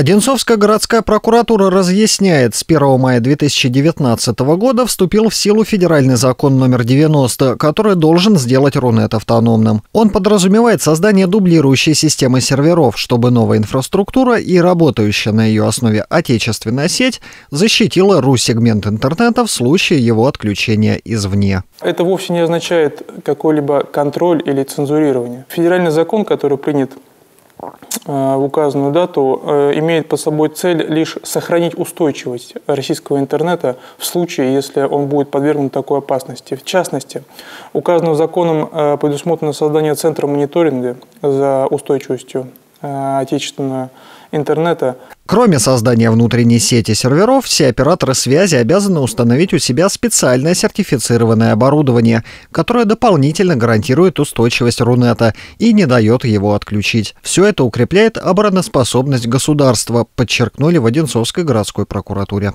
Одинцовская городская прокуратура разъясняет, с 1 мая 2019 года вступил в силу федеральный закон номер 90, который должен сделать Рунет автономным. Он подразумевает создание дублирующей системы серверов, чтобы новая инфраструктура и работающая на ее основе отечественная сеть защитила РУ-сегмент интернета в случае его отключения извне. Это вовсе не означает какой-либо контроль или цензурирование. Федеральный закон, который принят Э, в указанную дату э, имеет под собой цель лишь сохранить устойчивость российского интернета в случае, если он будет подвергнут такой опасности. В частности, указанным законом э, предусмотрено создание Центра мониторинга за устойчивостью Э, отечественного интернета. Кроме создания внутренней сети серверов, все операторы связи обязаны установить у себя специальное сертифицированное оборудование, которое дополнительно гарантирует устойчивость Рунета и не дает его отключить. Все это укрепляет обороноспособность государства, подчеркнули в Одинцовской городской прокуратуре.